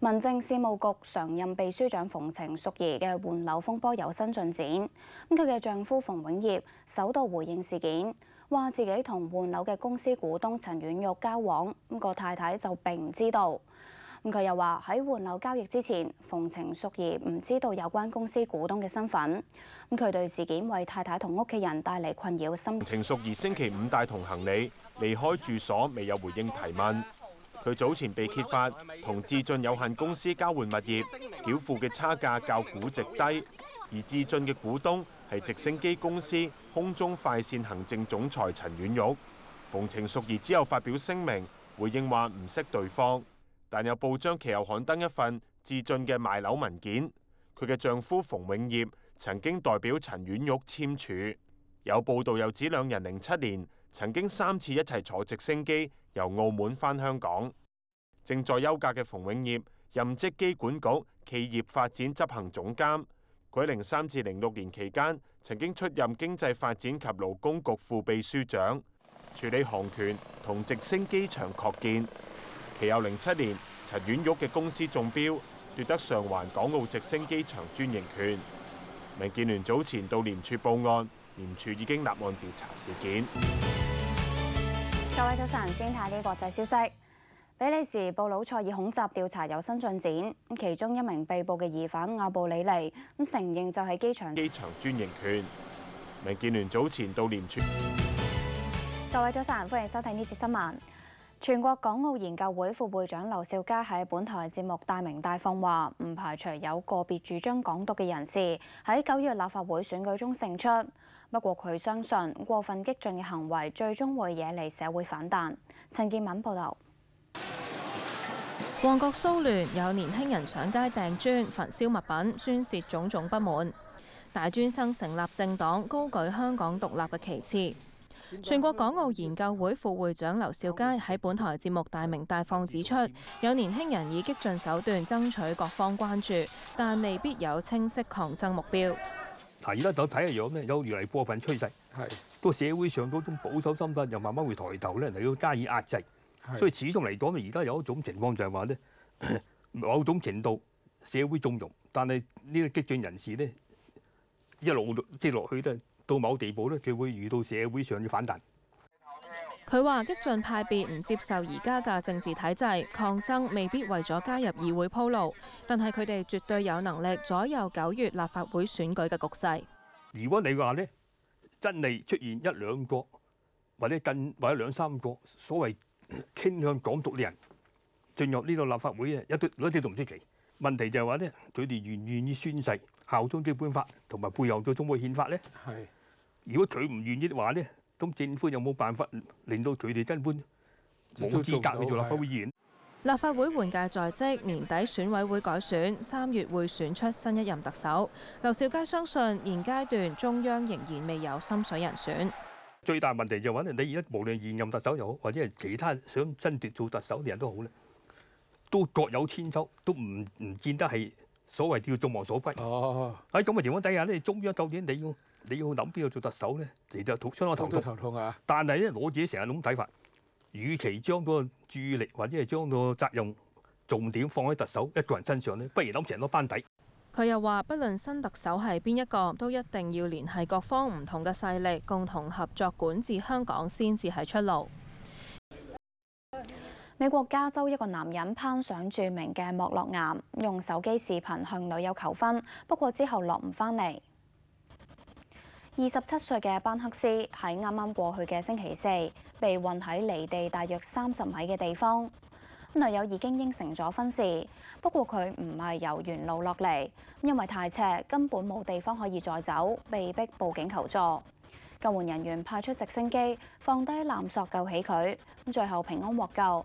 民政事務局常任秘書長馮晴淑儀嘅換樓風波有新進展，咁佢嘅丈夫馮永業首度回應事件，話自己同換樓嘅公司股東陳婉玉交往，咁個太太就並唔知道。咁佢又話喺換樓交易之前，馮晴淑儀唔知道有關公司股東嘅身份。咁佢對事件為太太同屋企人帶嚟困擾，心情淑儀星期五帶同行李離開住所，未有回應提問。佢早前被揭发同致进有限公司交换物业，缴付嘅差价较估值低，而致进嘅股东系直升机公司空中快线行政总裁陈婉玉。冯程淑仪之后发表声明回应话唔识对方，但有报章其后刊登一份致进嘅卖楼文件，佢嘅丈夫冯永业曾经代表陈婉玉签署。有报道又指两人零七年。曾经三次一齐坐直升机由澳门返香港。正在休假嘅冯永业，任职机管局企业发展执行总监。佢零三至零六年期间，曾经出任经济发展及劳工局副秘书长，处理航权同直升机场扩建。其后零七年，陈婉玉嘅公司中标，夺得上环港澳直升机场专营权。民建联早前到廉署报案，廉署已经立案调查事件。各位早晨，先睇啲國際消息。比利時布魯塞尔恐襲調查有新進展，咁其中一名被捕嘅疑犯阿布里尼，咁承認就系機場机场專營權。民建聯早前到廉署。各位早晨，歡迎收睇呢節新聞。全國港澳研究會副會長劉少佳喺本台節目大明大放話，唔排除有個別主張港獨嘅人士喺九月立法會選舉中勝出。不過佢相信過分激進嘅行為最終會惹嚟社會反彈。陳建敏報導。旺角騷亂有年輕人上街掟磚、焚燒物品、宣泄種種不滿。大專生成立政黨，高舉香港獨立嘅旗幟。全國港澳研究會副會長劉少佳喺本台節目《大名大放》指出，有年輕人以激進手段爭取各方關注，但未必有清晰抗爭目標。嗱，而家就睇下樣咧，有如嚟過分趨勢，都社會上嗰種保守心態，又慢慢會抬頭咧，嚟要加以壓制，所以始終嚟講，而家有一種情況就係話咧，某種程度社會縱容，但係呢個激進人士咧一路即落去咧，到某地步咧，佢會遇到社會上嘅反彈。佢話激進派別唔接受而家嘅政治體制，抗爭未必為咗加入議會鋪路，但係佢哋絕對有能力左右九月立法會選舉嘅局勢。如果你話咧，真係出現一兩個或者近或者兩三個所謂傾向港獨嘅人進入呢個立法會啊，一啲一啲都唔出奇。問題就係話咧，佢哋願唔願意宣誓效忠基本法同埋背後嘅《中國憲法》咧？係。如果佢唔願意話咧？咁政府有冇辦法令到佢哋根本冇資格去做立法會議員？立法會换届在即，年底選委會改選，三月會選出新一任特首。劉少佳相信現階段中央仍然未有心水人選。最大問題就揾人你而家，無論現任特首又好，或者係其他想爭奪做特首嘅人都好咧，都各有千秋，都唔唔見得係。所謂叫眾望所歸。哦，喺咁嘅情況底下咧，中央究竟你要你要諗邊個做特首咧？你就頭出咗頭痛。頭痛啊！但係咧，我自己成日咁睇法，與其將個注意力或者係將個責任重點放喺特首一個人身上咧，不如諗成多班底。佢又話：，不論新特首係邊一個，都一定要聯繫各方唔同嘅勢力，共同合作管治香港，先至係出路。美国加州一个男人攀上著名嘅莫洛岩，用手机视频向女友求婚，不过之后落唔翻嚟。二十七岁嘅班克斯喺啱啱过去嘅星期四被运喺离地大约三十米嘅地方，女友已经应承咗婚事，不过佢唔系由原路落嚟，因为太斜，根本冇地方可以再走，被逼报警求助。救援人员派出直升机放低缆索救起佢，最后平安获救。